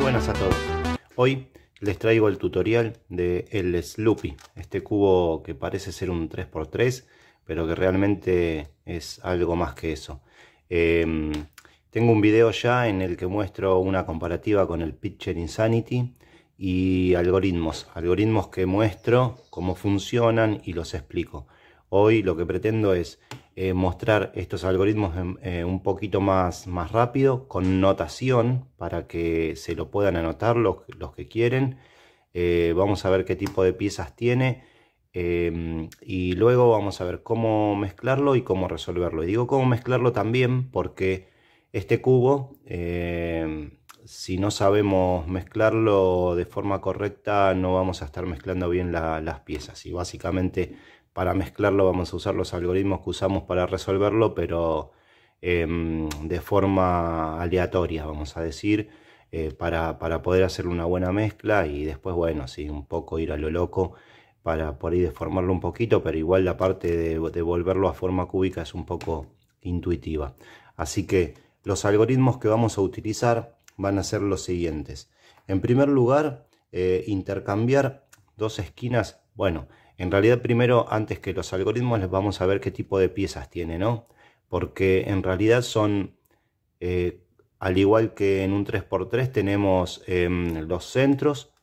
buenas a todos. Hoy les traigo el tutorial de el Sloopy, este cubo que parece ser un 3x3, pero que realmente es algo más que eso. Em, tengo un video ya en el que muestro una comparativa con el Pitcher Insanity y algoritmos, algoritmos que muestro cómo funcionan y los explico. Hoy lo que pretendo es eh, mostrar estos algoritmos eh, un poquito más, más rápido, con notación, para que se lo puedan anotar los, los que quieren. Eh, vamos a ver qué tipo de piezas tiene em, y luego vamos a ver cómo mezclarlo y cómo resolverlo. Y digo cómo mezclarlo también porque este cubo, em, si no sabemos mezclarlo de forma correcta, no vamos a estar mezclando bien las piezas. Y básicamente para mezclarlo vamos a usar los algoritmos que usamos para resolverlo, pero em, de forma aleatoria, vamos a decir, eh, para, poder hacer una buena mezcla y después, bueno, sí, un poco ir a lo loco para por ahí deformarlo un poquito, pero igual la parte de, volverlo a forma cúbica es un poco intuitiva. Así que los algoritmos que vamos a utilizar van a ser los siguientes. En primer lugar, eh, intercambiar dos esquinas, bueno, en realidad primero, antes que los algoritmos, les vamos a ver qué tipo de piezas tiene, ¿no? Porque en realidad son, eh, al igual que en un 3x3 tenemos em, los centros,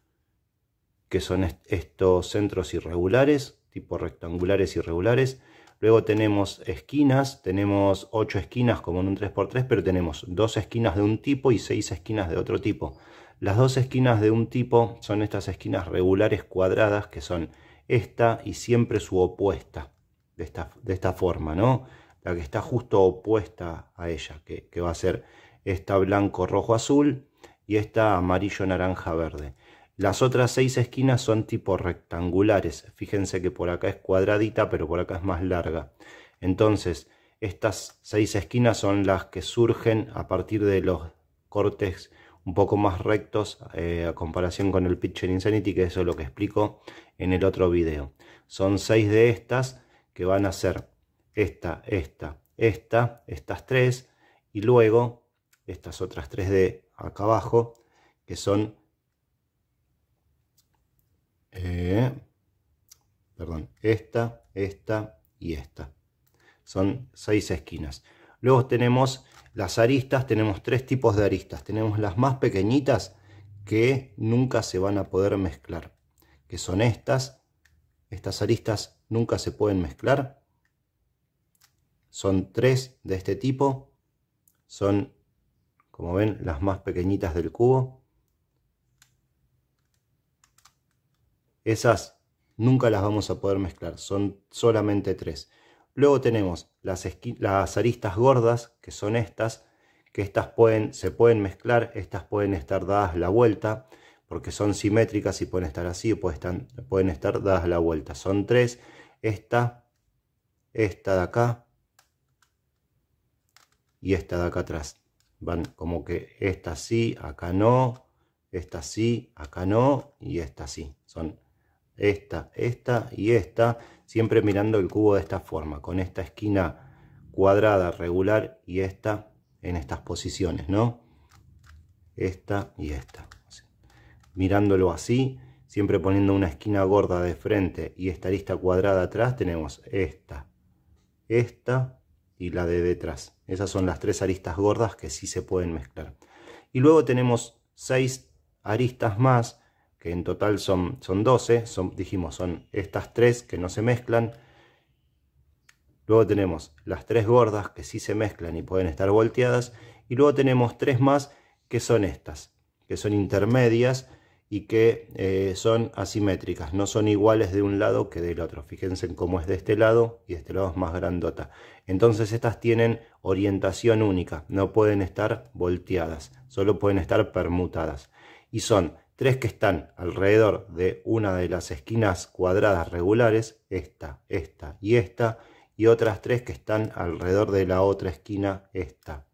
que son estos centros irregulares, tipo rectangulares irregulares. Luego tenemos esquinas, tenemos 8 esquinas como en un 3x3, pero tenemos dos esquinas de un tipo y seis esquinas de otro tipo. Las dos esquinas de un tipo son estas esquinas regulares cuadradas que son esta y siempre su opuesta, de esta, de esta forma, ¿no? La que está justo opuesta a ella, que, que va a ser esta blanco, rojo, azul y esta amarillo, naranja, verde. Las otras seis esquinas son tipo rectangulares. Fíjense que por acá es cuadradita, pero por acá es más larga. Entonces, estas seis esquinas son las que surgen a partir de los cortes un poco más rectos eh, a comparación con el Pitcher Insanity, que eso es lo que explico en el otro video. Son seis de estas que van a ser esta, esta, esta, estas tres, y luego estas otras tres de acá abajo, que son... Eh, perdón, esta, esta y esta. Son seis esquinas. Luego tenemos las aristas, tenemos tres tipos de aristas. Tenemos las más pequeñitas que nunca se van a poder mezclar, que son estas. Estas aristas nunca se pueden mezclar. Son tres de este tipo. Son, como ven, las más pequeñitas del cubo. Esas nunca las vamos a poder mezclar, son solamente tres. Luego tenemos las, aristas gordas, que son estas, que estas pueden, se pueden mezclar, estas pueden estar dadas la vuelta, porque son simétricas y pueden estar así, o pueden estar dadas la vuelta. Son tres, esta, esta de acá y esta de acá atrás. Van como que esta sí, acá no, esta sí, acá no y esta sí. Son esta, esta y esta, siempre mirando el cubo de esta forma, con esta esquina cuadrada regular y esta en estas posiciones, ¿no? Esta y esta. Mirándolo así, siempre poniendo una esquina gorda de frente y esta arista cuadrada atrás, tenemos esta, esta y la de detrás. Esas son las tres aristas gordas que sí se pueden mezclar. Y luego tenemos seis aristas más que en total son, son 12, son, dijimos son estas tres que no se mezclan. Luego tenemos las tres gordas que sí se mezclan y pueden estar volteadas. Y luego tenemos tres más que son estas, que son intermedias y que eh, son asimétricas, no son iguales de un lado que del otro. Fíjense cómo es de este lado y de este lado es más grandota. Entonces estas tienen orientación única, no pueden estar volteadas, solo pueden estar permutadas. Y son tres que están alrededor de una de las esquinas cuadradas regulares, esta, esta y esta, y otras tres que están alrededor de la otra esquina, esta,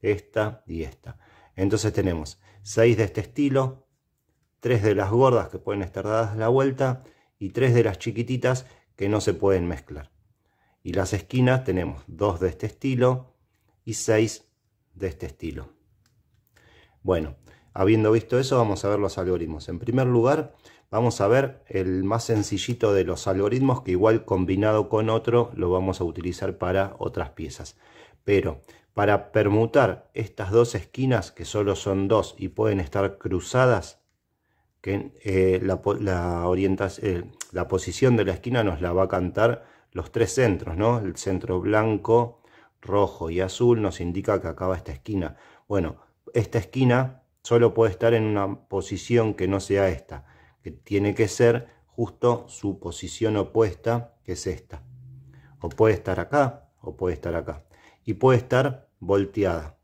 esta y esta. Entonces tenemos seis de este estilo, tres de las gordas que pueden estar dadas la vuelta y tres de las chiquititas que no se pueden mezclar. Y las esquinas tenemos dos de este estilo y seis de este estilo. Bueno, Habiendo visto eso, vamos a ver los algoritmos. En primer lugar, vamos a ver el más sencillito de los algoritmos, que igual combinado con otro lo vamos a utilizar para otras piezas. Pero para permutar estas dos esquinas, que solo son dos y pueden estar cruzadas, que eh, la, eh, la posición de la esquina nos la va a cantar los tres centros, ¿no? El centro blanco, rojo y azul nos indica que acaba esta esquina. Bueno, esta esquina solo puede estar en una posición que no sea esta, que tiene que ser justo su posición opuesta, que es esta. O puede estar acá, o puede estar acá. Y puede estar volteada.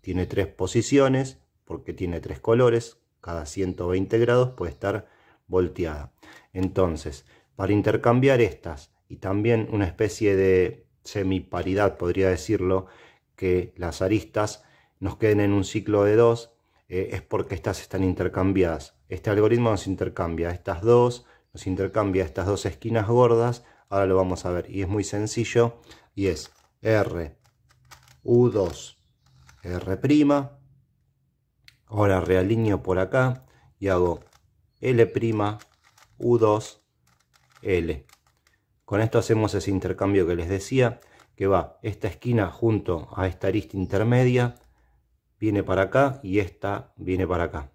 Tiene tres posiciones, porque tiene tres colores, cada 120 grados puede estar volteada. Entonces, para intercambiar estas y también una especie de semiparidad, podría decirlo, que las aristas nos queden en un ciclo de dos eh, es porque estas están intercambiadas. Este algoritmo nos intercambia estas dos, nos intercambia estas dos esquinas gordas. Ahora lo vamos a ver y es muy sencillo y es R, U2, R'. Ahora realineo por acá y hago L', U2, L. Con esto hacemos ese intercambio que les decía, que va esta esquina junto a esta arista intermedia, viene para acá y esta viene para acá.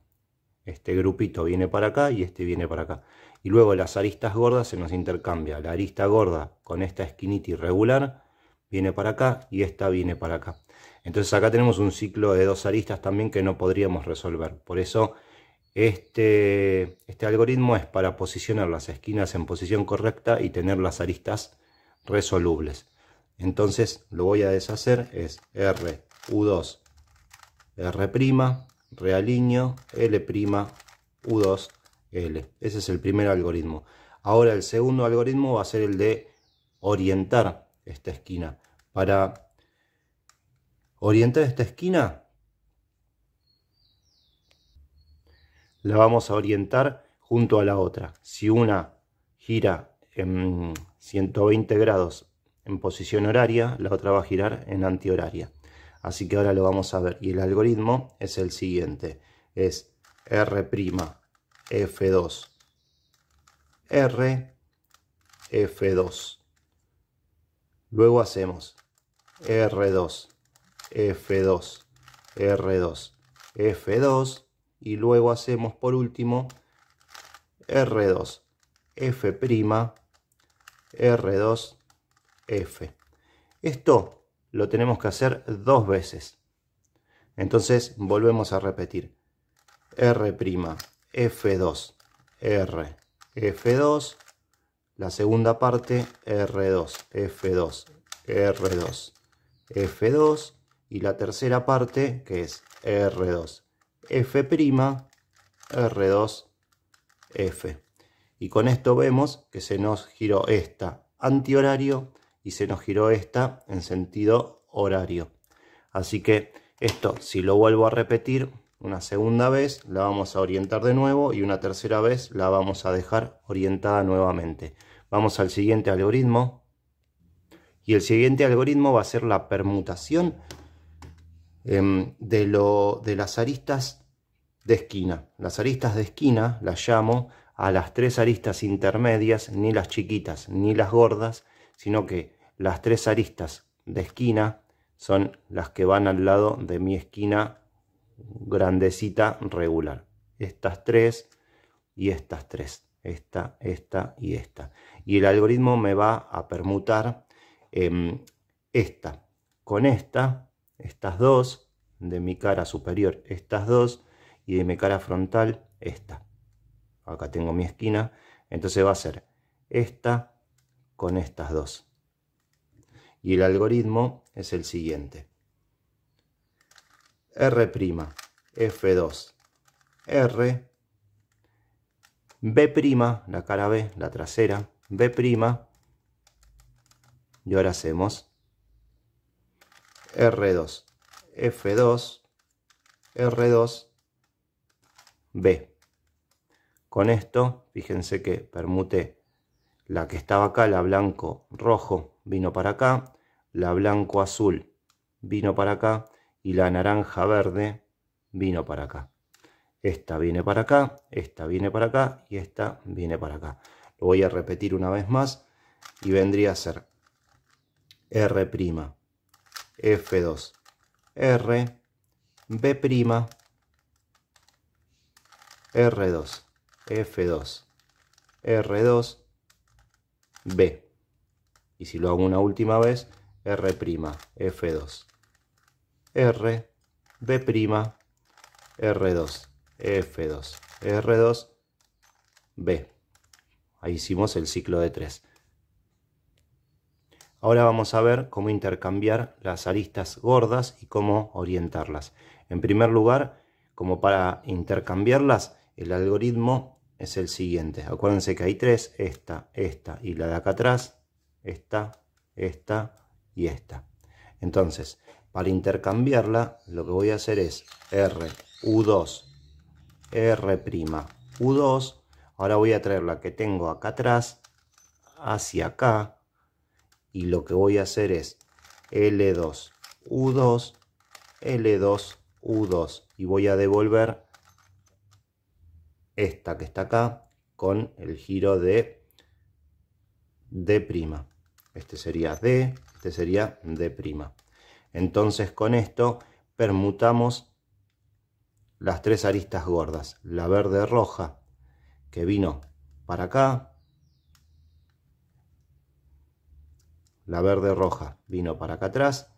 Este grupito viene para acá y este viene para acá. Y luego las aristas gordas se nos intercambia. La arista gorda con esta esquinita irregular viene para acá y esta viene para acá. Entonces acá tenemos un ciclo de dos aristas también que no podríamos resolver. Por eso este, este algoritmo es para posicionar las esquinas en posición correcta y tener las aristas resolubles. Entonces lo voy a deshacer, es R u 2 R', realiño, L', U2, L. Ese es el primer algoritmo. Ahora el segundo algoritmo va a ser el de orientar esta esquina. Para orientar esta esquina, la vamos a orientar junto a la otra. Si una gira en 120 grados en posición horaria, la otra va a girar en antihoraria. Así que ahora lo vamos a ver. Y el algoritmo es el siguiente. Es R' F2. R F2. Luego hacemos R2, F2, R2, F2 y luego hacemos por último R2, F', R2, F. Esto lo tenemos que hacer dos veces. Entonces volvemos a repetir. R', F2, R, F2, la segunda parte R2, F2, R2, F2 y la tercera parte que es R2, F', R2, F. Y con esto vemos que se nos giró esta antihorario y se nos giró esta en sentido horario. Así que esto, si lo vuelvo a repetir una segunda vez, la vamos a orientar de nuevo y una tercera vez la vamos a dejar orientada nuevamente. Vamos al siguiente algoritmo. Y el siguiente algoritmo va a ser la permutación em, de, lo, de las aristas de esquina. Las aristas de esquina las llamo a las tres aristas intermedias, ni las chiquitas ni las gordas, sino que las tres aristas de esquina son las que van al lado de mi esquina grandecita regular. Estas tres y estas tres. Esta, esta y esta. Y el algoritmo me va a permutar em, esta con esta, estas dos, de mi cara superior estas dos y de mi cara frontal esta. Acá tengo mi esquina. Entonces va a ser esta, con estas dos. Y el algoritmo es el siguiente. R', F2, R, B', la cara B, la trasera, B', y ahora hacemos R2, F2, R2, B. Con esto, fíjense que permute la que estaba acá, la blanco-rojo, vino para acá. La blanco-azul vino para acá. Y la naranja-verde vino para acá. Esta viene para acá, esta viene para acá y esta viene para acá. Lo voy a repetir una vez más y vendría a ser R', F2, R, B', R2, F2, R2, B. Y si lo hago una última vez, R', F2, R, B', R2, F2, R2, B. Ahí hicimos el ciclo de 3. Ahora vamos a ver cómo intercambiar las aristas gordas y cómo orientarlas. En primer lugar, como para intercambiarlas, el algoritmo es el siguiente. Acuérdense que hay tres, esta, esta y la de acá atrás, esta, esta y esta. Entonces, para intercambiarla, lo que voy a hacer es R, U2, R', U2. Ahora voy a traer la que tengo acá atrás hacia acá. Y lo que voy a hacer es L2, U2, L2, U2. Y voy a devolver esta que está acá con el giro de D'. Este sería D, este sería D'. Entonces con esto permutamos las tres aristas gordas. La verde roja que vino para acá. La verde roja vino para acá atrás.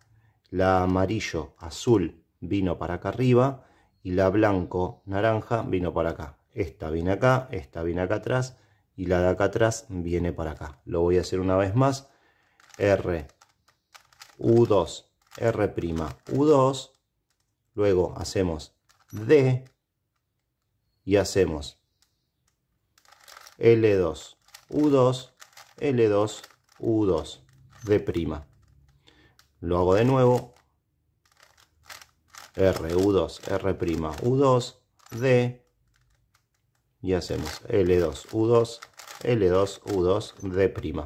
La amarillo azul vino para acá arriba. Y la blanco naranja vino para acá. Esta viene acá, esta viene acá atrás y la de acá atrás viene para acá. Lo voy a hacer una vez más. R, U2, R', U2. Luego hacemos D y hacemos L2, U2, L2, U2, D'. Lo hago de nuevo. R, U2, R', U2, D, y hacemos L2, U2, L2, U2, D'.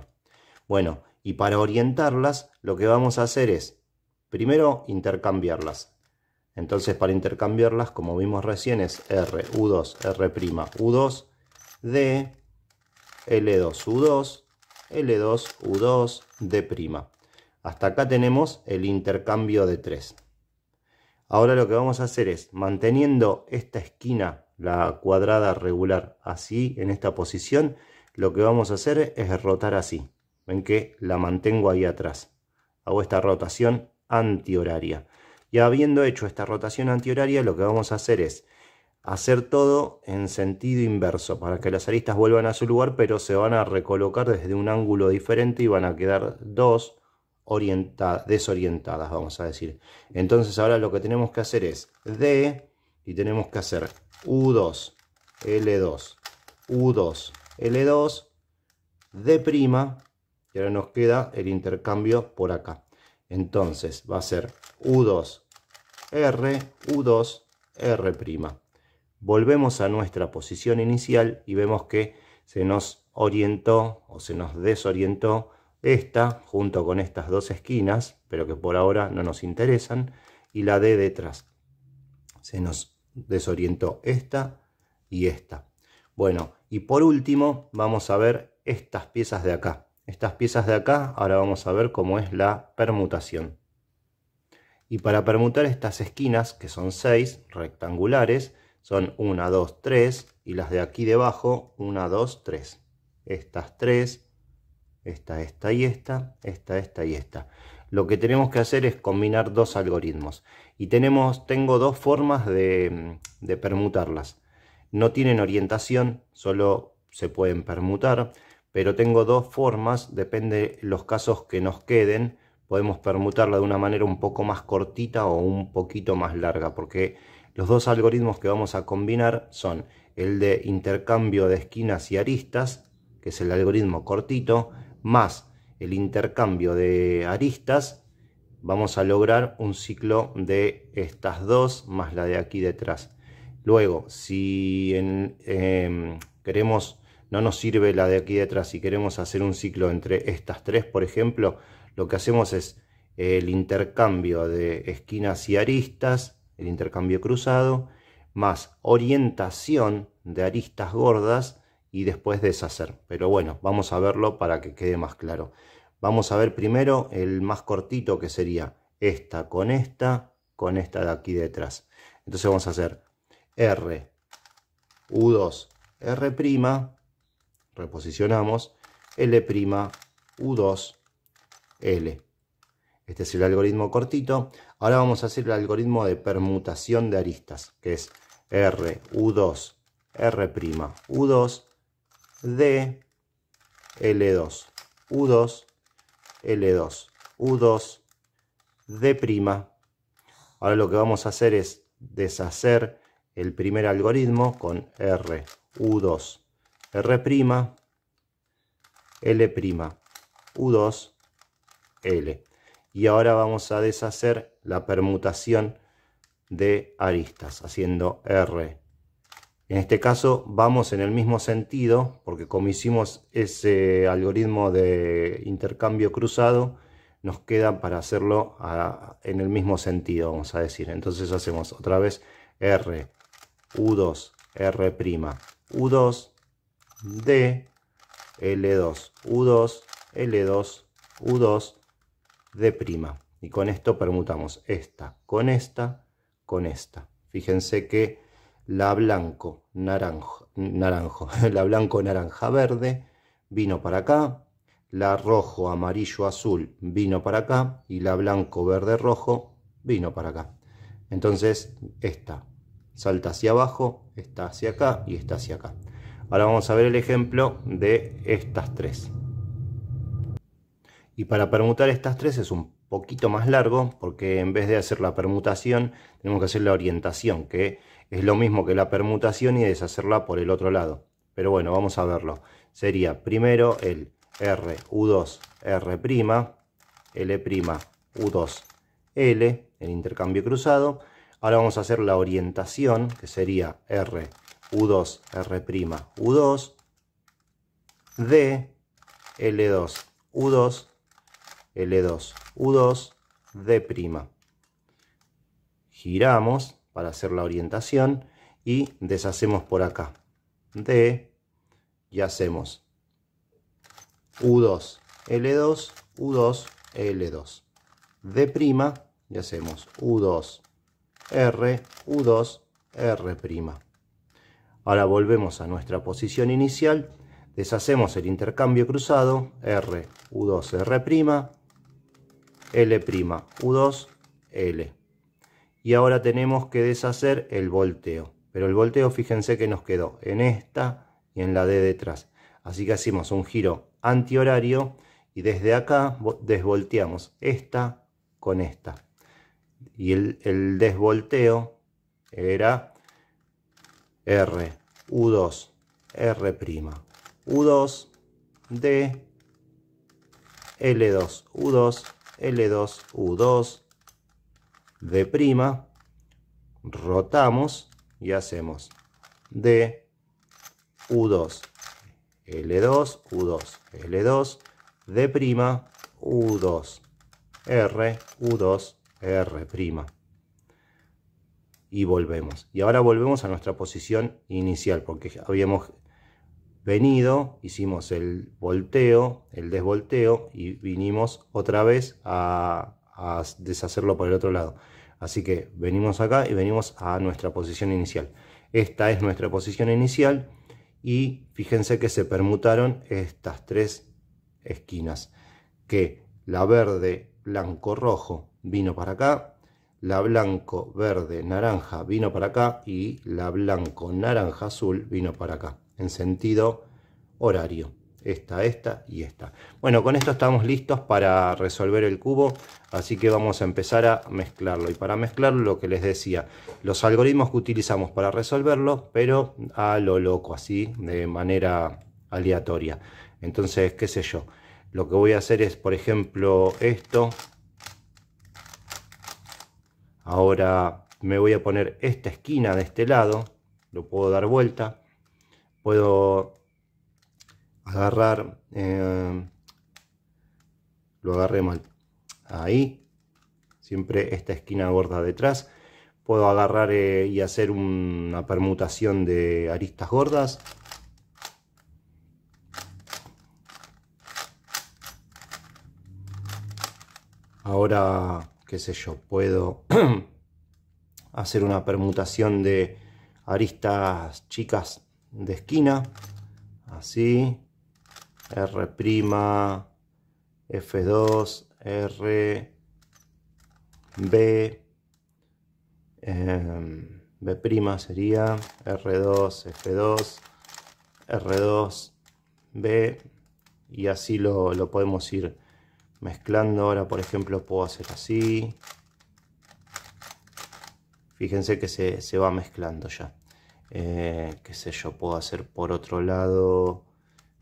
Bueno, y para orientarlas lo que vamos a hacer es, primero, intercambiarlas. Entonces para intercambiarlas, como vimos recién, es R, U2, R', U2, D, L2, U2, L2, U2, D'. Hasta acá tenemos el intercambio de 3. Ahora lo que vamos a hacer es, manteniendo esta esquina la cuadrada regular así en esta posición, lo que vamos a hacer es rotar así. Ven que la mantengo ahí atrás. Hago esta rotación antihoraria. Y habiendo hecho esta rotación antihoraria, lo que vamos a hacer es hacer todo en sentido inverso para que las aristas vuelvan a su lugar, pero se van a recolocar desde un ángulo diferente y van a quedar dos orientadas, desorientadas, vamos a decir. Entonces ahora lo que tenemos que hacer es D y tenemos que hacer U2, L2, U2, L2, D', y ahora nos queda el intercambio por acá. Entonces va a ser U2, R, U2, R'. Volvemos a nuestra posición inicial y vemos que se nos orientó o se nos desorientó esta junto con estas dos esquinas, pero que por ahora no nos interesan, y la D detrás. Se nos desorientó esta y esta. Bueno, y por último vamos a ver estas piezas de acá. Estas piezas de acá, ahora vamos a ver cómo es la permutación. Y para permutar estas esquinas, que son seis rectangulares, son 1, 2, 3, y las de aquí debajo, 1, 2, 3. Estas tres, esta, esta y esta, esta, esta y esta. Lo que tenemos que hacer es combinar dos algoritmos. Y tenemos, tengo dos formas de, permutarlas. No tienen orientación, solo se pueden permutar, pero tengo dos formas, depende los casos que nos queden, podemos permutarla de una manera un poco más cortita o un poquito más larga, porque los dos algoritmos que vamos a combinar son el de intercambio de esquinas y aristas, que es el algoritmo cortito, más el intercambio de aristas, vamos a lograr un ciclo de estas dos más la de aquí detrás. Luego, si em, queremos, no nos sirve la de aquí detrás, si queremos hacer un ciclo entre estas tres, por ejemplo, lo que hacemos es el intercambio de esquinas y aristas, el intercambio cruzado, más orientación de aristas gordas y después deshacer. Pero bueno, vamos a verlo para que quede más claro. Vamos a ver primero el más cortito que sería esta con esta, con esta de aquí detrás. Entonces vamos a hacer R, U2, R', reposicionamos, L', U2, L. Este es el algoritmo cortito. Ahora vamos a hacer el algoritmo de permutación de aristas, que es R, U2, R', U2, D, L2, U2, L2, U2, D'. Ahora lo que vamos a hacer es deshacer el primer algoritmo con R, U2, R', L', U2, L. Y ahora vamos a deshacer la permutación de aristas, haciendo R, en este caso vamos en el mismo sentido, porque como hicimos ese algoritmo de intercambio cruzado, nos queda para hacerlo en el mismo sentido, vamos a decir. Entonces hacemos otra vez R, U2, R', U2, D, L2, U2, L2, U2, D'. Y con esto permutamos esta con esta, con esta. Fíjense que la blanco naranjo, naranjo, la blanco naranja verde vino para acá, la rojo amarillo azul vino para acá y la blanco verde rojo vino para acá. Entonces esta salta hacia abajo, está hacia acá y está hacia acá. Ahora vamos a ver el ejemplo de estas tres. Y para permutar estas tres es un poquito más largo porque en vez de hacer la permutación tenemos que hacer la orientación que es lo mismo que la permutación y deshacerla por el otro lado. Pero bueno, vamos a verlo. Sería primero el R, U2, R', L', U2, L, el intercambio cruzado. Ahora vamos a hacer la orientación, que sería R, U2, R', U2, D, L2, U2, L2, U2, D'. Giramos para hacer la orientación y deshacemos por acá. D y hacemos U2, L2, U2, L2. D' y hacemos U2, R, U2, R'. Ahora volvemos a nuestra posición inicial, deshacemos el intercambio cruzado, R, U2, R', L', U2, L y ahora tenemos que deshacer el volteo. Pero el volteo, fíjense que nos quedó en esta y en la de detrás. Así que hacemos un giro antihorario y desde acá desvolteamos esta con esta. Y el, el desvolteo era R, U2, R', U2, D, L2, U2, L2, U2, D', rotamos y hacemos D, U2, L2, U2, L2, D', U2, R, U2, R'. Y volvemos. Y ahora volvemos a nuestra posición inicial, porque habíamos venido, hicimos el volteo, el desvolteo, y vinimos otra vez a, a deshacerlo por el otro lado. Así que venimos acá y venimos a nuestra posición inicial. Esta es nuestra posición inicial y fíjense que se permutaron estas tres esquinas. Que la verde, blanco, rojo vino para acá, la blanco, verde, naranja vino para acá y la blanco, naranja, azul vino para acá en sentido horario esta, esta y esta. Bueno, con esto estamos listos para resolver el cubo, así que vamos a empezar a mezclarlo. Y para mezclarlo, lo que les decía, los algoritmos que utilizamos para resolverlo, pero a lo loco, así, de manera aleatoria. Entonces, qué sé yo, lo que voy a hacer es, por ejemplo, esto. Ahora me voy a poner esta esquina de este lado, lo puedo dar vuelta. Puedo agarrar, eh, lo agarré mal, ahí, siempre esta esquina gorda detrás, puedo agarrar eh, y hacer una permutación de aristas gordas, ahora, qué sé yo, puedo hacer una permutación de aristas chicas de esquina, así, R', F2, R, B, em, B' sería R2, F2, R2, B y así lo, podemos ir mezclando. Ahora por ejemplo puedo hacer así. Fíjense que se, va mezclando ya. Eh, qué sé yo, puedo hacer por otro lado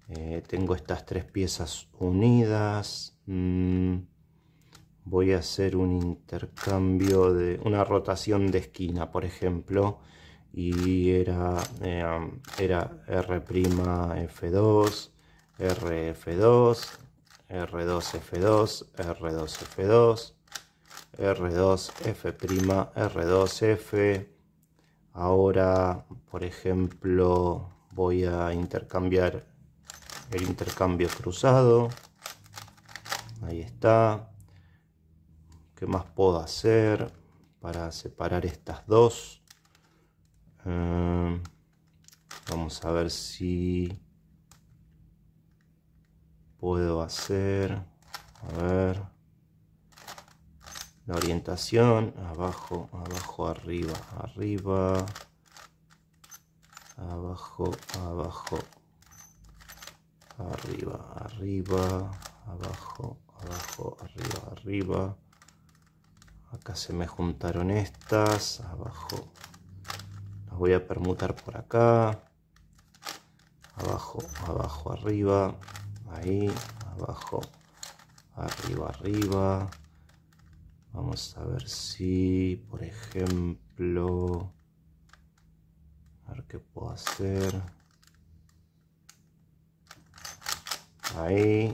eh, tengo estas tres piezas unidas. Mm, voy a hacer un intercambio de una rotación de esquina, por ejemplo. Y era, eh, era f' 2 rf RF2, R2F2, R2F2, R2F', R2F. Ahora, por ejemplo, voy a intercambiar el intercambio cruzado. Ahí está. ¿Qué más puedo hacer para separar estas dos? Eh, vamos a ver si puedo hacer. A ver. La orientación. Abajo, abajo, arriba, arriba. Abajo, abajo, arriba, arriba, abajo, abajo, arriba, arriba. Acá se me juntaron estas, abajo. Las voy a permutar por acá. Abajo, abajo, arriba. Ahí, abajo, arriba, arriba. Vamos a ver si, por ejemplo... A ver qué puedo hacer. Ahí.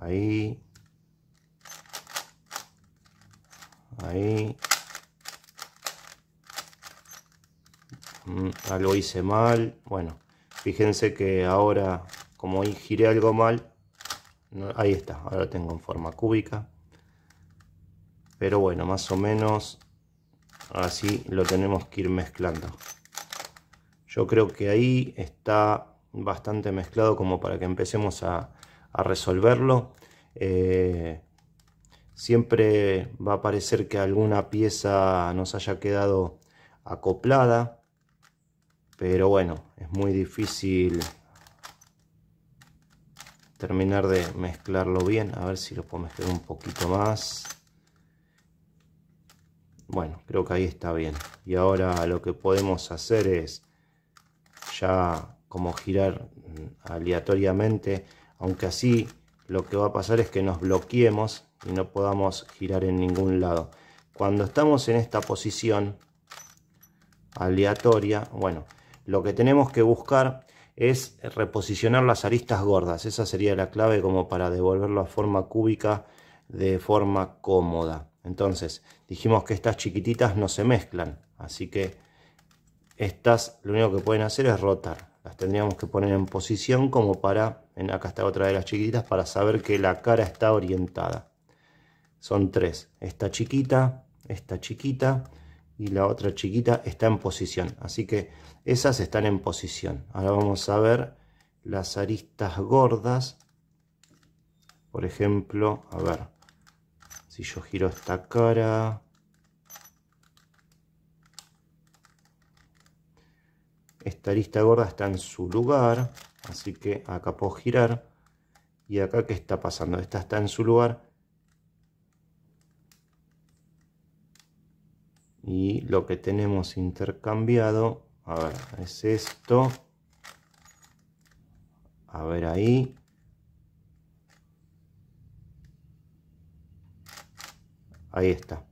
Ahí. Ahí. Mm, algo hice mal. Bueno, fíjense que ahora, como giré algo mal, ahí está. Ahora lo tengo en forma cúbica. Pero bueno, más o menos así lo tenemos que ir mezclando. Yo creo que ahí está bastante mezclado como para que empecemos a, resolverlo. Eh, siempre va a parecer que alguna pieza nos haya quedado acoplada, pero bueno, es muy difícil terminar de mezclarlo bien. A ver si lo puedo mezclar un poquito más. Bueno, creo que ahí está bien. Y ahora lo que podemos hacer es ya como girar mm, aleatoriamente, aunque así lo que va a pasar es que nos bloqueemos y no podamos girar en ningún lado. Cuando estamos en esta posición aleatoria, bueno, lo que tenemos que buscar es reposicionar las aristas gordas. Esa sería la clave como para devolverlo a forma cúbica de forma cómoda. Entonces, dijimos que estas chiquititas no se mezclan, así que estas lo único que pueden hacer es rotar tendríamos que poner en posición como para, en, acá está otra de las chiquitas, para saber que la cara está orientada. Son tres, esta chiquita, esta chiquita y la otra chiquita está en posición. Así que esas están en posición. Ahora vamos a ver las aristas gordas. Por ejemplo, a ver, si yo giro esta cara, Esta lista gorda está en su lugar, así que acá puedo girar. Y acá, ¿qué está pasando? Esta está en su lugar. Y lo que tenemos intercambiado, a ver, es esto. A ver ahí. Ahí está.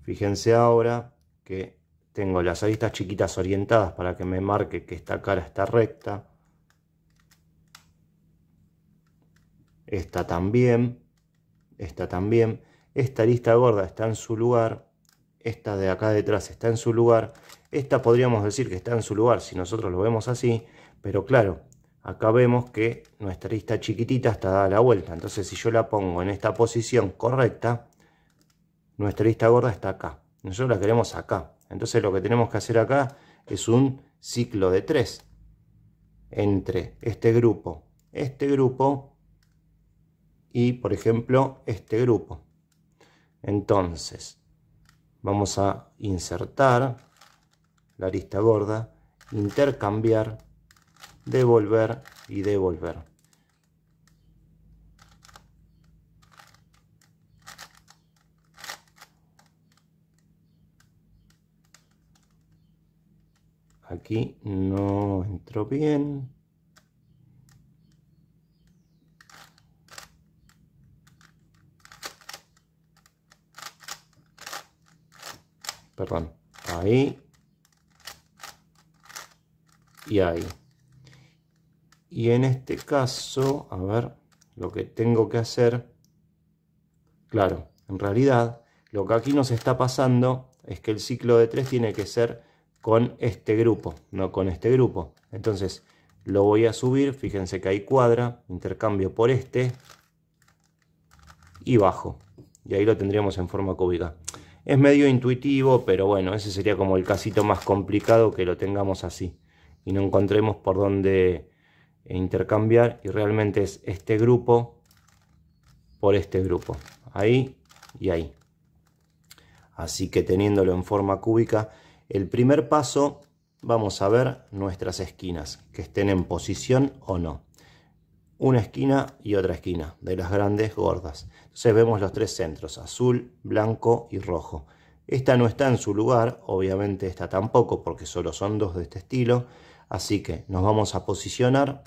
Fíjense ahora que tengo las aristas chiquitas orientadas para que me marque que esta cara está recta. Esta también. Esta también. Esta arista gorda está en su lugar. Esta de acá detrás está en su lugar. Esta podríamos decir que está en su lugar si nosotros lo vemos así. Pero claro, acá vemos que nuestra arista chiquitita está dada la vuelta. Entonces si yo la pongo en esta posición correcta, nuestra arista gorda está acá. Nosotros la queremos acá. Entonces lo que tenemos que hacer acá es un ciclo de tres, entre este grupo, este grupo y por ejemplo este grupo. Entonces vamos a insertar la lista gorda, intercambiar, devolver y devolver. aquí no entró bien perdón ahí y ahí y en este caso a ver lo que tengo que hacer claro en realidad lo que aquí nos está pasando es que el ciclo de 3 tiene que ser con este grupo, no con este grupo. Entonces lo voy a subir, fíjense que hay cuadra, intercambio por este y bajo. Y ahí lo tendríamos en forma cúbica. Es medio intuitivo, pero bueno, ese sería como el casito más complicado que lo tengamos así. Y no encontremos por dónde eh, intercambiar. Y realmente es este grupo por este grupo. Ahí y ahí. Así que teniéndolo en forma cúbica el primer paso, vamos a ver nuestras esquinas, que estén en posición o no. Una esquina y otra esquina, de las grandes gordas. Entonces vemos los tres centros, azul, blanco y rojo. Esta no está en su lugar, obviamente esta tampoco, porque solo son dos de este estilo. Así que nos vamos a posicionar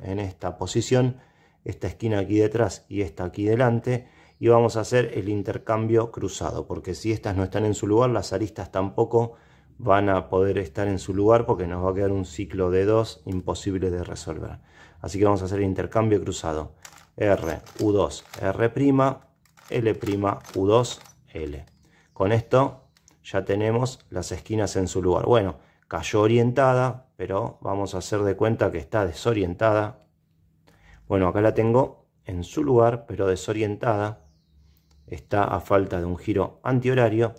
en esta posición, esta esquina aquí detrás y esta aquí delante y vamos a hacer el intercambio cruzado, porque si estas no están en su lugar, las aristas tampoco van a poder estar en su lugar porque nos va a quedar un ciclo de 2 imposible de resolver. Así que vamos a hacer el intercambio cruzado. R, U2, R', L', U2, L. Con esto ya tenemos las esquinas en su lugar. Bueno, cayó orientada, pero vamos a hacer de cuenta que está desorientada. Bueno, acá la tengo en su lugar, pero desorientada. Está a falta de un giro antihorario.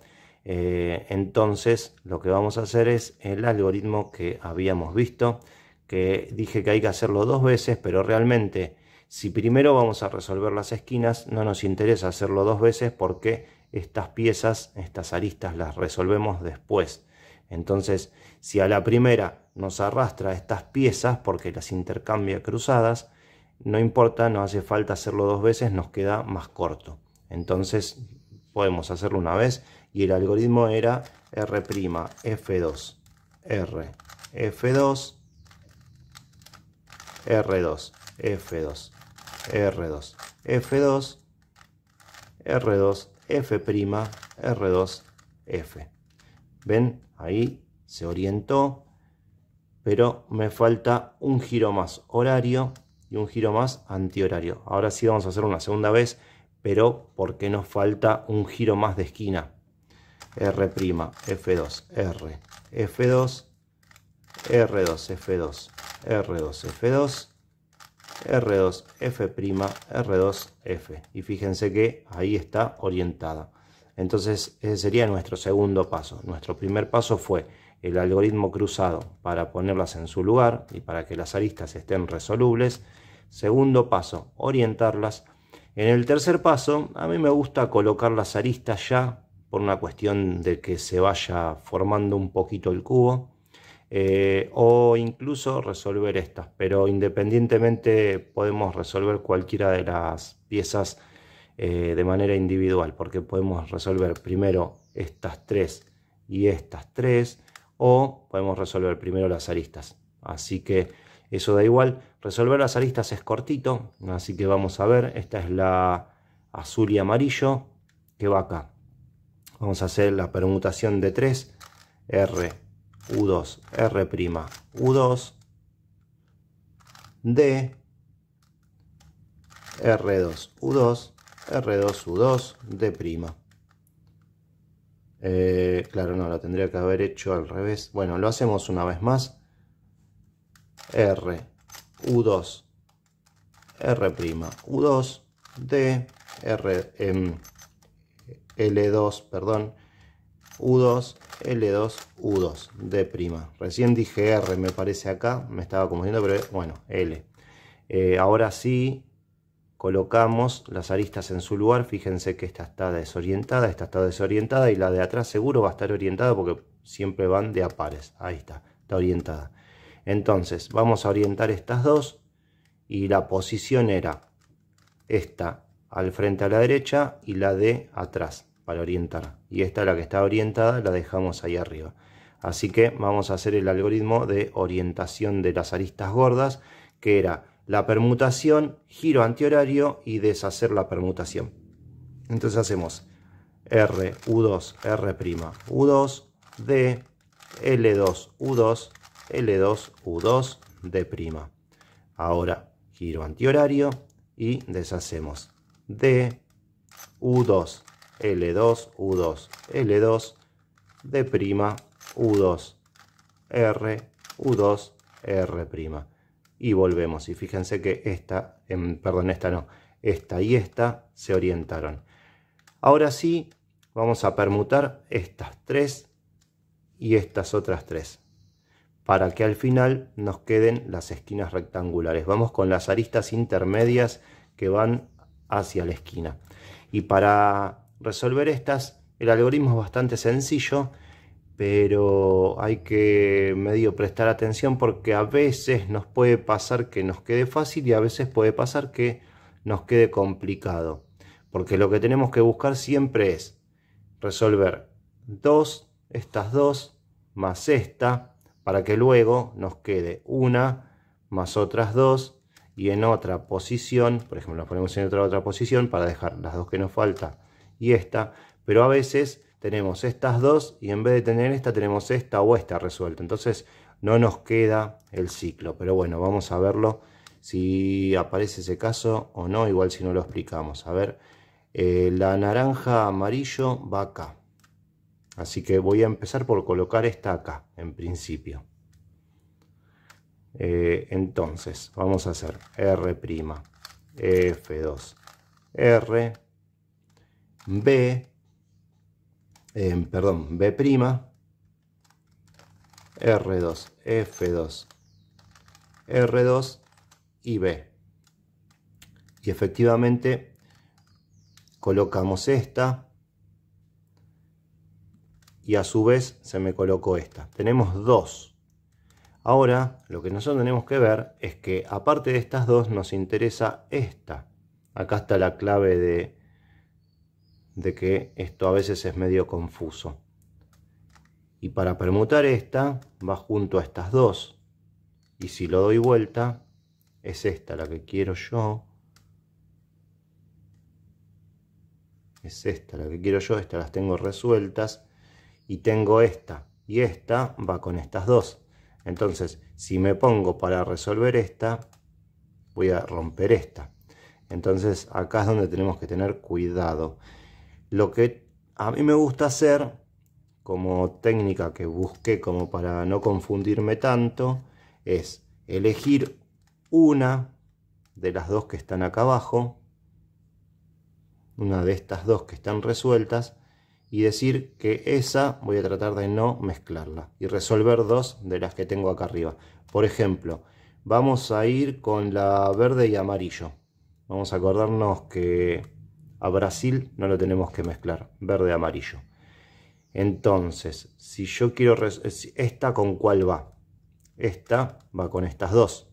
Eh, entonces lo que vamos a hacer es el algoritmo que habíamos visto, que dije que hay que hacerlo dos veces, pero realmente si primero vamos a resolver las esquinas, no nos interesa hacerlo dos veces porque estas piezas, estas aristas, las resolvemos después. Entonces, si a la primera nos arrastra estas piezas porque las intercambia cruzadas, no importa, no hace falta hacerlo dos veces, nos queda más corto. Entonces, podemos hacerlo una vez y el algoritmo era R' F2 R F2 R2 F2 R2 F2 R2 F' R2 F ven ahí se orientó pero me falta un giro más horario y un giro más antihorario ahora sí vamos a hacer una segunda vez pero porque nos falta un giro más de esquina R', F2, R, F2, R2, F2, R2, F2, R2, F', R2, F. Y fíjense que ahí está orientada. Entonces ese sería nuestro segundo paso. Nuestro primer paso fue el algoritmo cruzado para ponerlas en su lugar y para que las aristas estén resolubles. Segundo paso, orientarlas. En el tercer paso, a mí me gusta colocar las aristas ya por una cuestión de que se vaya formando un poquito el cubo, eh, o incluso resolver estas, pero independientemente podemos resolver cualquiera de las piezas eh, de manera individual, porque podemos resolver primero estas tres y estas tres, o podemos resolver primero las aristas. Así que eso da igual. Resolver las aristas es cortito, así que vamos a ver. Esta es la azul y amarillo que va acá. Vamos a hacer la permutación de 3. R, U2, R', U2, D, R2, U2, R2, U2, D'. Eh, claro, no, lo tendría que haber hecho al revés. Bueno, lo hacemos una vez más. R, U2, R', U2, D, R, L2, perdón, U2, L2, U2 de prima. Recién dije R, me parece acá, me estaba confundiendo, pero bueno, L. Eh, ahora sí, colocamos las aristas en su lugar. Fíjense que esta está desorientada, esta está desorientada y la de atrás seguro va a estar orientada porque siempre van de a pares. Ahí está, está orientada. Entonces, vamos a orientar estas dos y la posición era esta al frente a la derecha y la de atrás para orientar. Y esta, la que está orientada, la dejamos ahí arriba. Así que vamos a hacer el algoritmo de orientación de las aristas gordas, que era la permutación, giro antihorario y deshacer la permutación. Entonces hacemos R, U2, R', U2, D, L2, U2, L2, U2, D'. Ahora giro antihorario y deshacemos D, U2, L2, U2, L2, D', U2, R, U2, R'. Y volvemos. Y fíjense que esta, en, em, perdón, esta no, esta y esta se orientaron. Ahora sí, vamos a permutar estas tres y estas otras tres para que al final nos queden las esquinas rectangulares. Vamos con las aristas intermedias que van hacia la esquina. Y para resolver estas. El algoritmo es bastante sencillo, pero hay que medio prestar atención porque a veces nos puede pasar que nos quede fácil y a veces puede pasar que nos quede complicado. Porque lo que tenemos que buscar siempre es resolver dos estas dos, más esta, para que luego nos quede una más otras dos y en otra posición, por ejemplo, nos ponemos en otra, otra posición para dejar las dos que nos faltan y esta, pero a veces tenemos estas dos y en vez de tener esta tenemos esta o esta resuelta. Entonces no nos queda el ciclo, pero bueno, vamos a verlo si aparece ese caso o no, igual si no lo explicamos. A ver, eh, la naranja amarillo va acá. Así que voy a empezar por colocar esta acá, en principio. Eh, entonces, vamos a hacer R', F2, R, B, em, perdón, B', R2, F2, R2 y B. Y efectivamente colocamos esta y a su vez se me colocó esta. Tenemos dos. Ahora lo que nosotros tenemos que ver es que aparte de estas dos nos interesa esta. Acá está la clave de de que esto a veces es medio confuso. Y para permutar esta, va junto a estas dos. Y si lo doy vuelta, es esta la que quiero yo. Es esta la que quiero yo, estas las tengo resueltas. Y tengo esta, y esta va con estas dos. Entonces, si me pongo para resolver esta, voy a romper esta. Entonces, acá es donde tenemos que tener cuidado. Lo que a mí me gusta hacer, como técnica que busqué como para no confundirme tanto, es elegir una de las dos que están acá abajo, una de estas dos que están resueltas, y decir que esa voy a tratar de no mezclarla y resolver dos de las que tengo acá arriba. Por ejemplo, vamos a ir con la verde y amarillo. Vamos a acordarnos que a Brasil no lo tenemos que mezclar, verde-amarillo. Entonces, si yo quiero... ¿Esta con cuál va? Esta va con estas dos,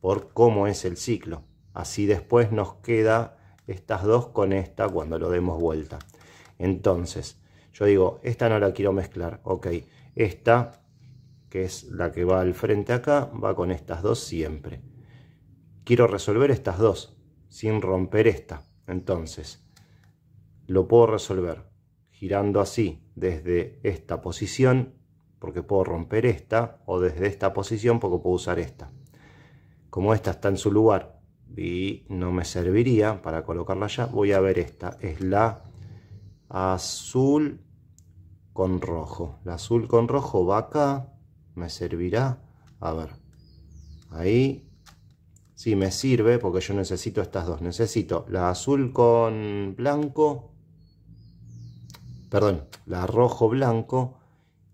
por cómo es el ciclo. Así después nos queda estas dos con esta cuando lo demos vuelta. Entonces, yo digo, esta no la quiero mezclar. Ok, esta, que es la que va al frente acá, va con estas dos siempre. Quiero resolver estas dos, sin romper esta. Entonces, lo puedo resolver girando así desde esta posición porque puedo romper esta o desde esta posición porque puedo usar esta. Como esta está en su lugar y no me serviría para colocarla ya, voy a ver esta. Es la azul con rojo. La azul con rojo va acá, me servirá. A ver, ahí sí me sirve porque yo necesito estas dos. Necesito la azul con blanco perdón, la rojo-blanco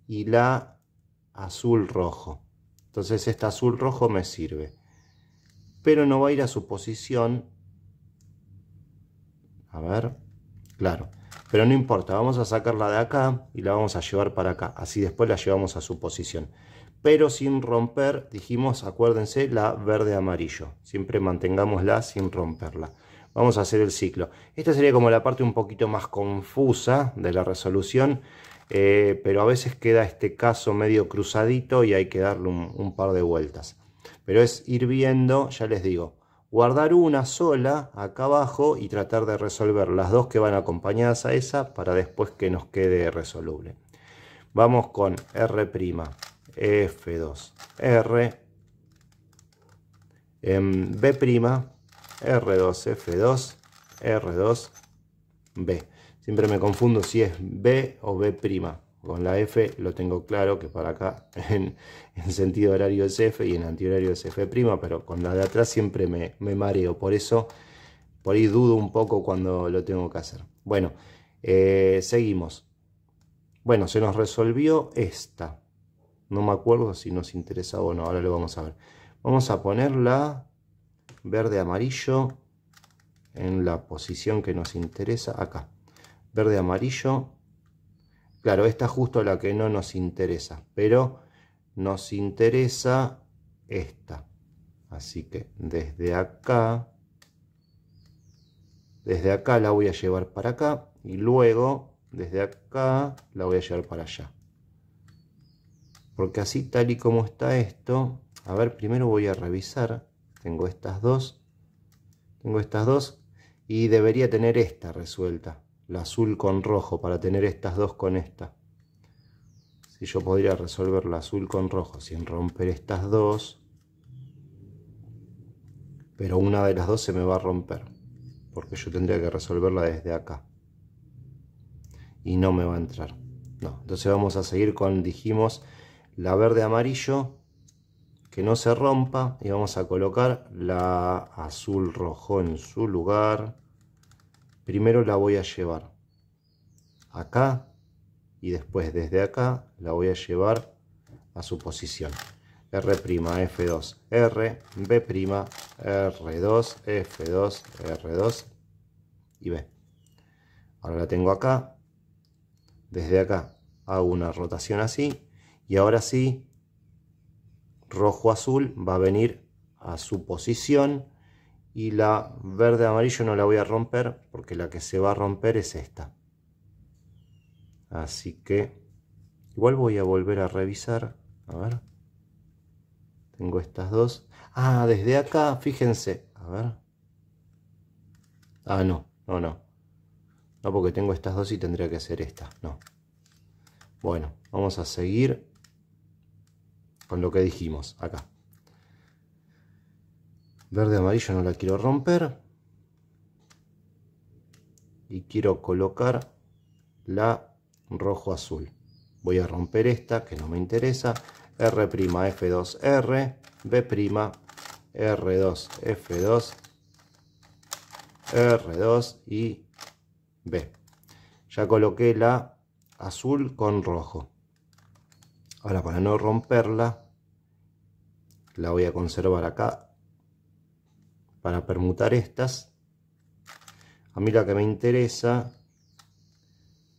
y la azul-rojo. Entonces esta azul-rojo me sirve. Pero no va a ir a su posición. A ver, claro. Pero no importa, vamos a sacarla de acá y la vamos a llevar para acá. Así después la llevamos a su posición. Pero sin romper, dijimos, acuérdense, la verde-amarillo. Siempre mantengámosla sin romperla vamos a hacer el ciclo. Esta sería como la parte un poquito más confusa de la resolución, eh, pero a veces queda este caso medio cruzadito y hay que darle un, par de vueltas. Pero es ir viendo, ya les digo, guardar una sola acá abajo y tratar de resolver las dos que van acompañadas a esa para después que nos quede resoluble. Vamos con R', F2, R, em, B', R2, F2, R2, B. Siempre me confundo si es B o B'. Con la F lo tengo claro que para acá en, sentido horario es F y en antihorario es F', pero con la de atrás siempre me, mareo. Por eso, por ahí dudo un poco cuando lo tengo que hacer. Bueno, eh, seguimos. Bueno, se nos resolvió esta. No me acuerdo si nos interesa o no, ahora lo vamos a ver. Vamos a ponerla, verde amarillo en la posición que nos interesa acá verde amarillo claro esta es justo la que no nos interesa pero nos interesa esta así que desde acá desde acá la voy a llevar para acá y luego desde acá la voy a llevar para allá porque así tal y como está esto a ver primero voy a revisar tengo estas dos. Tengo estas dos. Y debería tener esta resuelta. La azul con rojo para tener estas dos con esta. Si yo podría resolver la azul con rojo sin romper estas dos. Pero una de las dos se me va a romper. Porque yo tendría que resolverla desde acá. Y no me va a entrar. No, entonces vamos a seguir con, dijimos, la verde-amarillo que no se rompa y vamos a colocar la azul rojo en su lugar primero la voy a llevar acá y después desde acá la voy a llevar a su posición R' F2 R B' R2 F2 R2 y B ahora la tengo acá desde acá hago una rotación así y ahora sí rojo-azul va a venir a su posición y la verde-amarillo no la voy a romper porque la que se va a romper es esta. Así que igual voy a volver a revisar. A ver. Tengo estas dos. Ah, desde acá, fíjense. A ver. Ah, no, no, no. No, porque tengo estas dos y tendría que ser esta. No. Bueno, vamos a seguir con lo que dijimos acá. Verde amarillo no la quiero romper. Y quiero colocar la rojo azul. Voy a romper esta que no me interesa. R' F2 R, B' R2 F2 R2 y B. Ya coloqué la azul con rojo. Ahora para no romperla, la voy a conservar acá para permutar estas. A mí la que me interesa,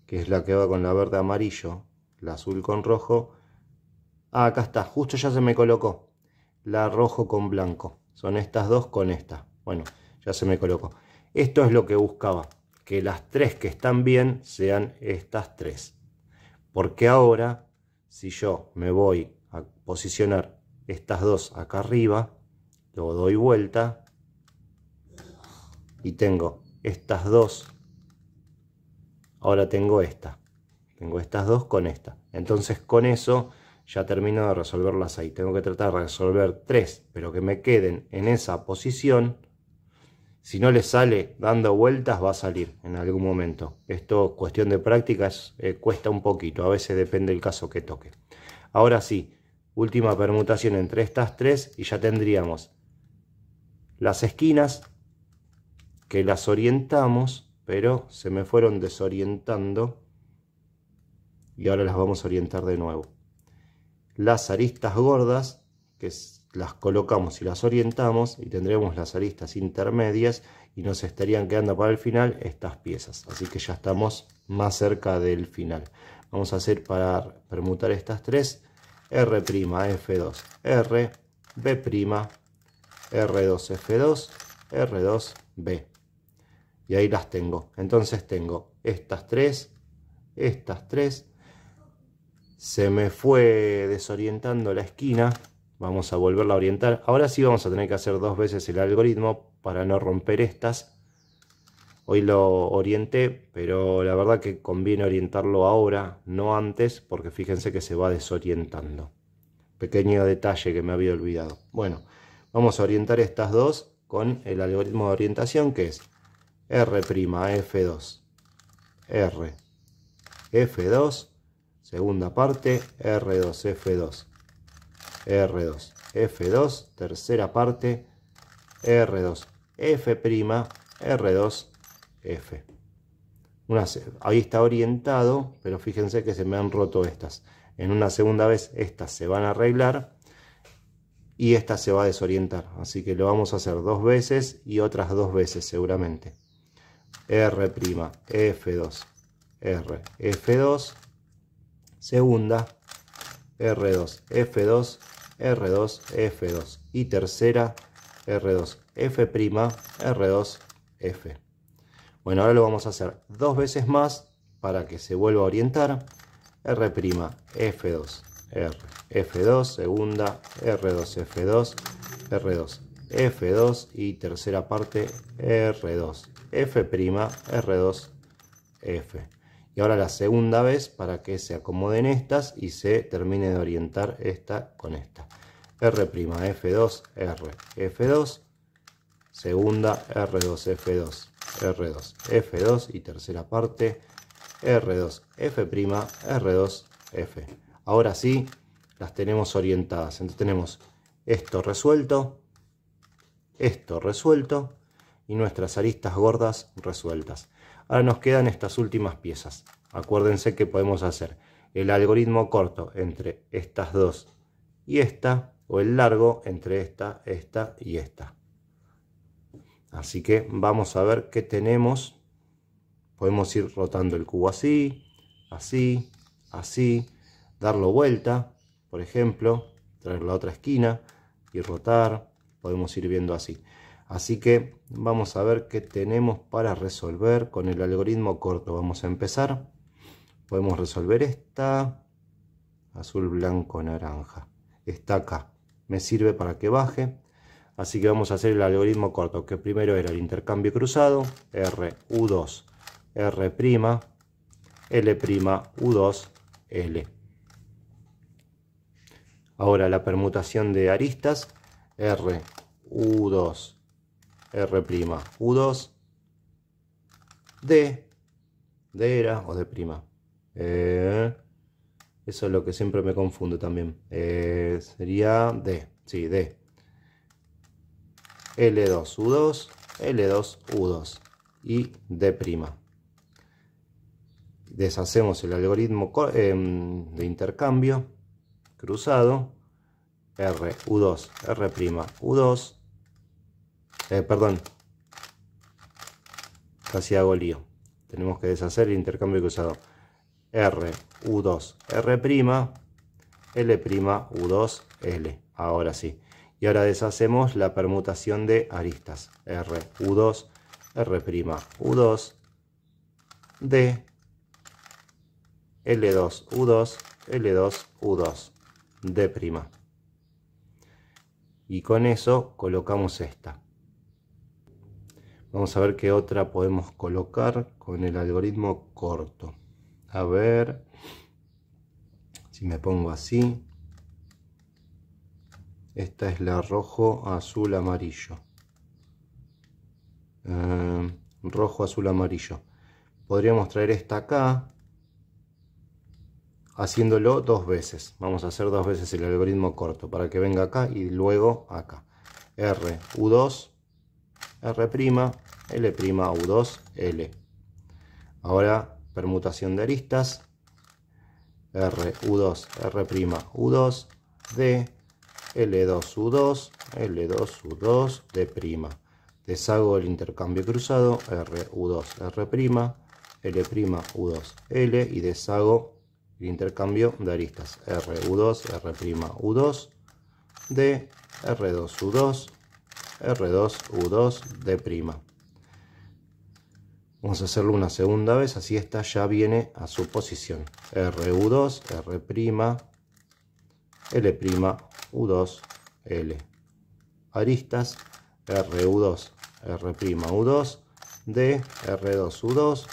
que es la que va con la verde amarillo, la azul con rojo. Ah, acá está, justo ya se me colocó. La rojo con blanco. Son estas dos con esta. Bueno, ya se me colocó. Esto es lo que buscaba, que las tres que están bien sean estas tres. Porque ahora si yo me voy a posicionar estas dos acá arriba, luego doy vuelta y tengo estas dos. Ahora tengo esta. Tengo estas dos con esta. Entonces con eso ya termino de resolverlas ahí, Tengo que tratar de resolver tres, pero que me queden en esa posición si no le sale dando vueltas, va a salir en algún momento. Esto, cuestión de prácticas, eh, cuesta un poquito. A veces depende del caso que toque. Ahora sí, última permutación entre estas tres y ya tendríamos las esquinas que las orientamos, pero se me fueron desorientando y ahora las vamos a orientar de nuevo. Las aristas gordas, que las colocamos y las orientamos y tendremos las aristas intermedias y nos estarían quedando para el final estas piezas. Así que ya estamos más cerca del final. Vamos a hacer para permutar estas tres. R', F2, R, B', R2, F2, R2, B. Y ahí las tengo. Entonces tengo estas tres, estas tres. Se me fue desorientando la esquina Vamos a volverla a orientar. Ahora sí vamos a tener que hacer dos veces el algoritmo para no romper estas. Hoy lo orienté, pero la verdad que conviene orientarlo ahora, no antes, porque fíjense que se va desorientando. Pequeño detalle que me había olvidado. Bueno, vamos a orientar estas dos con el algoritmo de orientación que es R' F2, R, F2, segunda parte, R2, F2. R2, F2, tercera parte, R2, F', R2, F. Una, ahí está orientado, pero fíjense que se me han roto estas. En una segunda vez estas se van a arreglar y esta se va a desorientar. Así que lo vamos a hacer dos veces y otras dos veces seguramente. R', F2, R, F2, segunda, R2, F2, R2, F2 y tercera R2, F', R2, F. Bueno, ahora lo vamos a hacer dos veces más para que se vuelva a orientar. R', F2, R, F2, segunda, R2, F2, R2, F2 y tercera parte R2, F', R2, F y ahora la segunda vez para que se acomoden estas y se termine de orientar esta con esta. R' F2, R, F2, segunda R2, F2, R2, F2 y tercera parte R2, F', R2, F. Ahora sí las tenemos orientadas. Entonces tenemos esto resuelto, esto resuelto y nuestras aristas gordas resueltas. Ahora nos quedan estas últimas piezas. Acuérdense que podemos hacer el algoritmo corto entre estas dos y esta, o el largo entre esta, esta y esta. Así que vamos a ver qué tenemos. Podemos ir rotando el cubo así, así, así, darlo vuelta, por ejemplo, traer la otra esquina y rotar. Podemos ir viendo así. Así que vamos a ver qué tenemos para resolver con el algoritmo corto. Vamos a empezar. Podemos resolver esta. Azul, blanco, naranja. Está acá. Me sirve para que baje. Así que vamos a hacer el algoritmo corto, que primero era el intercambio cruzado, R, U2, R', L', U2, L. Ahora la permutación de aristas, R, U2, R', U2, D, D era o D'. Eh, eso es lo que siempre me confundo también. Eh, sería D, sí, D. L2, U2, L2, U2 y D'. Deshacemos el algoritmo em, de intercambio cruzado. R, U2, R', U2, eh, perdón. Casi hago lío. Tenemos que deshacer el intercambio cruzado. R, U2, R', L', U2, L. Ahora sí. Y ahora deshacemos la permutación de aristas. R, U2, R', U2, D, L2, U2, L2, U2, D'. Y con eso colocamos esta. Vamos a ver qué otra podemos colocar con el algoritmo corto. A ver si me pongo así. Esta es la rojo, azul, amarillo. Em, rojo, azul, amarillo. Podríamos traer esta acá. Haciéndolo dos veces. Vamos a hacer dos veces el algoritmo corto para que venga acá y luego acá. R, U2, R', u 2 L. Ahora permutación de aristas. R, U2, R', U2, D, L2, U2, L2, U2, D'. Deshago el intercambio cruzado, R, U2, R', L', U2, L y deshago el intercambio de aristas, R, U2, R', U2, D, R2, U2, R2, U2, D'. Vamos a hacerlo una segunda vez, así esta ya viene a su posición. RU2, R', L', U2, L. Aristas, RU2, R', U2, D, R2, U2,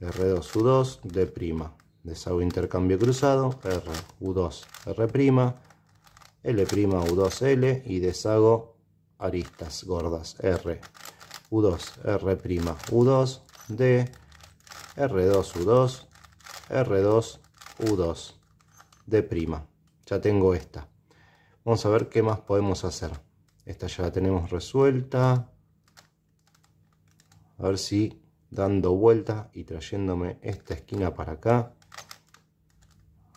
R2, U2, D'. Deshago intercambio cruzado, R, 2 R', L', U2, L y deshago aristas gordas R, U2, R', U2, D, R2, U2, R2, U2, D'. Ya tengo esta. Vamos a ver qué más podemos hacer. Esta ya la tenemos resuelta. A ver si dando vuelta y trayéndome esta esquina para acá.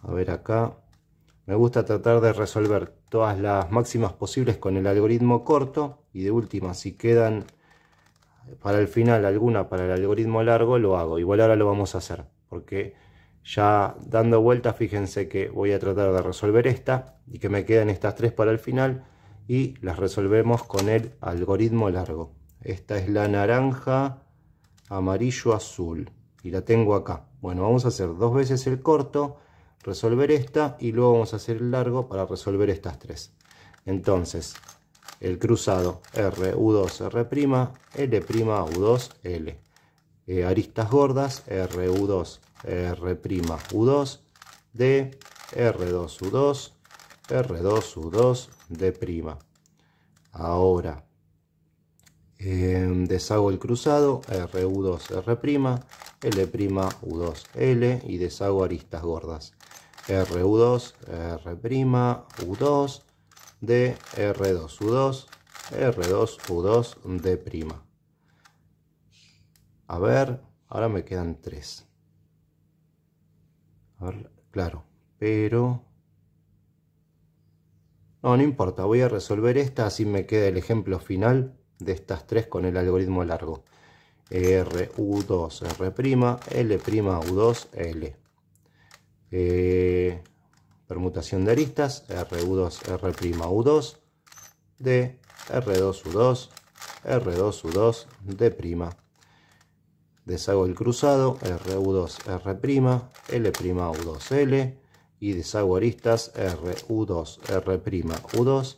A ver acá. Me gusta tratar de resolver todas las máximas posibles con el algoritmo corto y de última si quedan para el final alguna para el algoritmo largo lo hago igual ahora lo vamos a hacer porque ya dando vueltas fíjense que voy a tratar de resolver esta y que me quedan estas tres para el final y las resolvemos con el algoritmo largo esta es la naranja amarillo azul y la tengo acá bueno vamos a hacer dos veces el corto resolver esta y luego vamos a hacer el largo para resolver estas tres. Entonces, el cruzado RU2R', u 2 L. Eh, aristas gordas RU2, R'U2, D, R2U2, R2U2, D'. Ahora, em, deshago el cruzado, RU2, R', u 2 L y deshago aristas gordas. RU2, R', U2, D, R2, U2, R2, U2, D'. A ver, ahora me quedan tres. claro, pero... No, no importa, voy a resolver esta, así me queda el ejemplo final de estas tres con el algoritmo largo. R, U2, R', L', U2, L permutación de aristas, RU2, R'U2, de R2U2, R2U2, D'. Deshago el cruzado, RU2R', u 2 l y deshago aristas, RU2R'U2,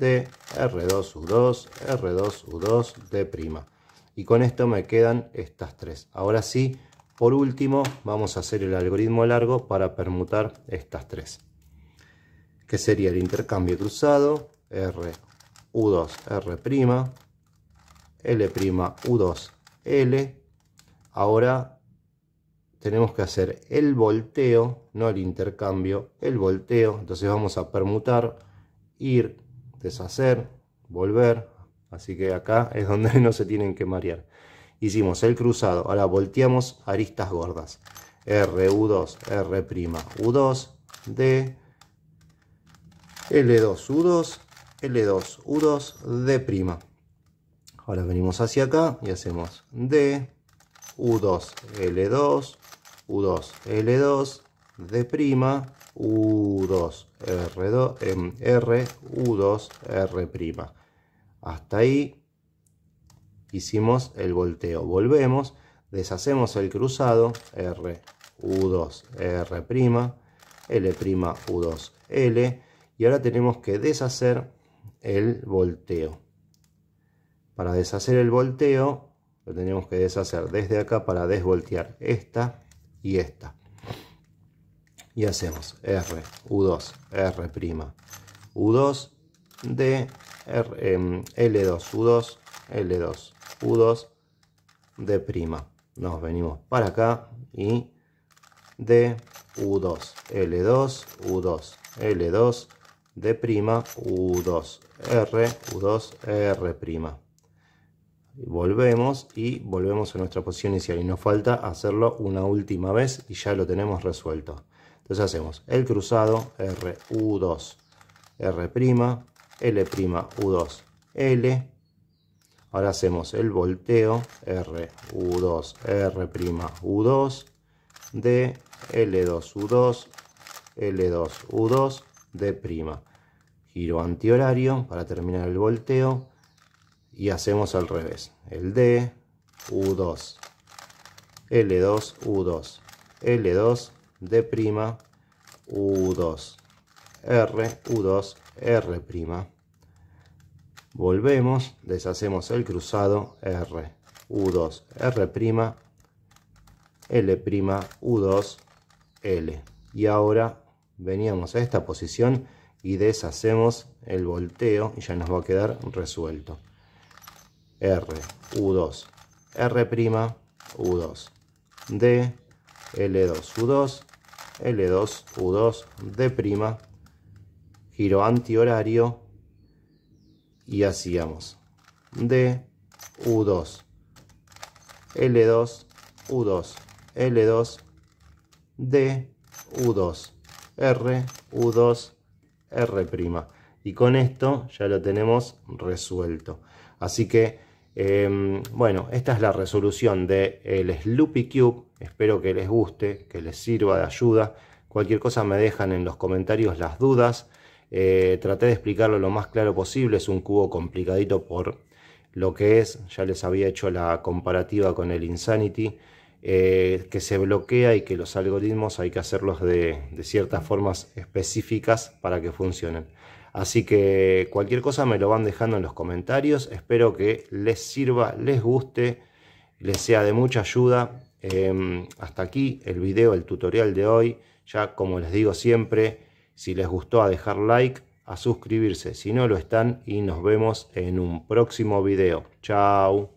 de R2U2, R2U2, D'. Y con esto me quedan estas tres. Ahora sí, por último, vamos a hacer el algoritmo largo para permutar estas tres. Que sería el intercambio cruzado, R, U2, R', L', U2, L. Ahora tenemos que hacer el volteo, no el intercambio, el volteo. Entonces vamos a permutar, ir, deshacer, volver. Así que acá es donde no se tienen que marear. Hicimos el cruzado, ahora volteamos aristas gordas. R, U2, R', U2, D, L2, U2, L2, U2, D'. Ahora venimos hacia acá y hacemos D, U2, L2, U2, L2, D', U2, R2, R, em, U2, R'. Hasta ahí hicimos el volteo. Volvemos, deshacemos el cruzado, R, U2, R', L', U2, L. Y ahora tenemos que deshacer el volteo. Para deshacer el volteo, lo tenemos que deshacer desde acá para desvoltear esta y esta. Y hacemos R, U2, R', U2, D, L2, U2, L2, U2 de prima. Nos venimos para acá y de U2, L2, U2, L2, de prima, U2, R, U2, R prima. Volvemos y volvemos a nuestra posición inicial y nos falta hacerlo una última vez y ya lo tenemos resuelto. Entonces hacemos el cruzado R, U2, R prima, L prima, U2, L, Ahora hacemos el volteo R, U2, R', U2, D, L2, U2, L2, U2, D'. Giro antihorario para terminar el volteo y hacemos al revés. El D, U2, L2, U2, L2, D', U2, R, U2, R' volvemos, deshacemos el cruzado R, U2, R', L', U2, L. Y ahora veníamos a esta posición y deshacemos el volteo y ya nos va a quedar resuelto. R, U2, R', U2, D, L2, U2, L2, U2, D', giro antihorario, y hacíamos D, U2, L2, U2, L2, D, U2, R, U2, R'. Y con esto ya lo tenemos resuelto. Así que, em, bueno, esta es la resolución del el Sloopy Cube. Espero que les guste, que les sirva de ayuda. Cualquier cosa me dejan en los comentarios las dudas eh, traté de explicarlo lo más claro posible, es un cubo complicadito por lo que es, ya les había hecho la comparativa con el Insanity, eh, que se bloquea y que los algoritmos hay que hacerlos de, ciertas formas específicas para que funcionen. Así que cualquier cosa me lo van dejando en los comentarios, espero que les sirva, les guste, les sea de mucha ayuda. Em, hasta aquí el video, el tutorial de hoy. Ya como les digo siempre, si les gustó a dejar like, a suscribirse si no lo están y nos vemos en un próximo video. Chao.